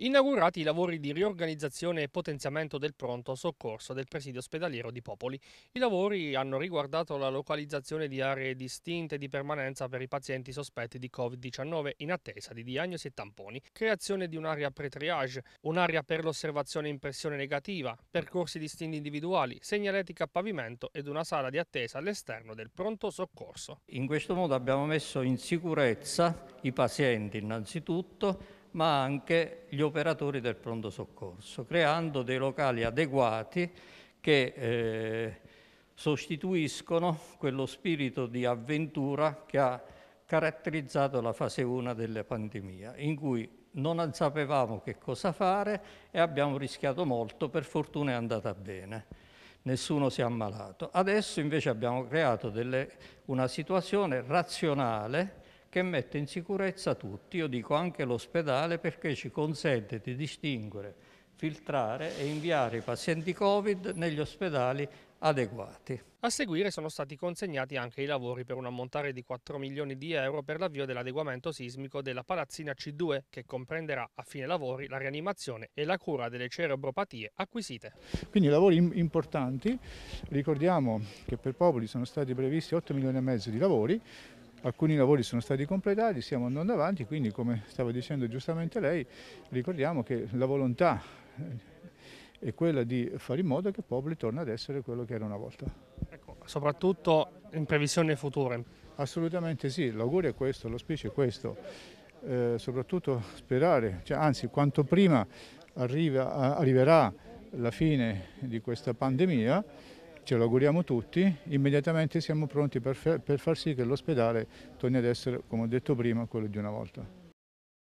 Inaugurati i lavori di riorganizzazione e potenziamento del pronto soccorso del presidio ospedaliero di Popoli. I lavori hanno riguardato la localizzazione di aree distinte di permanenza per i pazienti sospetti di Covid-19 in attesa di diagnosi e tamponi, creazione di un'area pre-triage, un'area per l'osservazione in pressione negativa, percorsi distinti individuali, segnaletica a pavimento ed una sala di attesa all'esterno del pronto soccorso. In questo modo abbiamo messo in sicurezza i pazienti innanzitutto ma anche gli operatori del pronto soccorso, creando dei locali adeguati che eh, sostituiscono quello spirito di avventura che ha caratterizzato la fase 1 della pandemia, in cui non sapevamo che cosa fare e abbiamo rischiato molto, per fortuna è andata bene, nessuno si è ammalato. Adesso invece abbiamo creato delle, una situazione razionale che mette in sicurezza tutti, io dico anche l'ospedale, perché ci consente di distinguere, filtrare e inviare i pazienti Covid negli ospedali adeguati. A seguire sono stati consegnati anche i lavori per un ammontare di 4 milioni di euro per l'avvio dell'adeguamento sismico della palazzina C2 che comprenderà a fine lavori la rianimazione e la cura delle cerebropatie acquisite. Quindi lavori importanti, ricordiamo che per Popoli sono stati previsti 8 milioni e mezzo di lavori, alcuni lavori sono stati completati, stiamo andando avanti, quindi come stava dicendo giustamente lei, ricordiamo che la volontà eh, è quella di fare in modo che Popoli torni ad essere quello che era una volta. Ecco, soprattutto in previsione future. Assolutamente sì, l'augurio è questo, l'auspicio è questo, eh, soprattutto sperare, cioè, anzi quanto prima arriva, arriverà la fine di questa pandemia, ce lo auguriamo tutti, immediatamente siamo pronti per, far sì che l'ospedale torni ad essere, come ho detto prima, quello di una volta.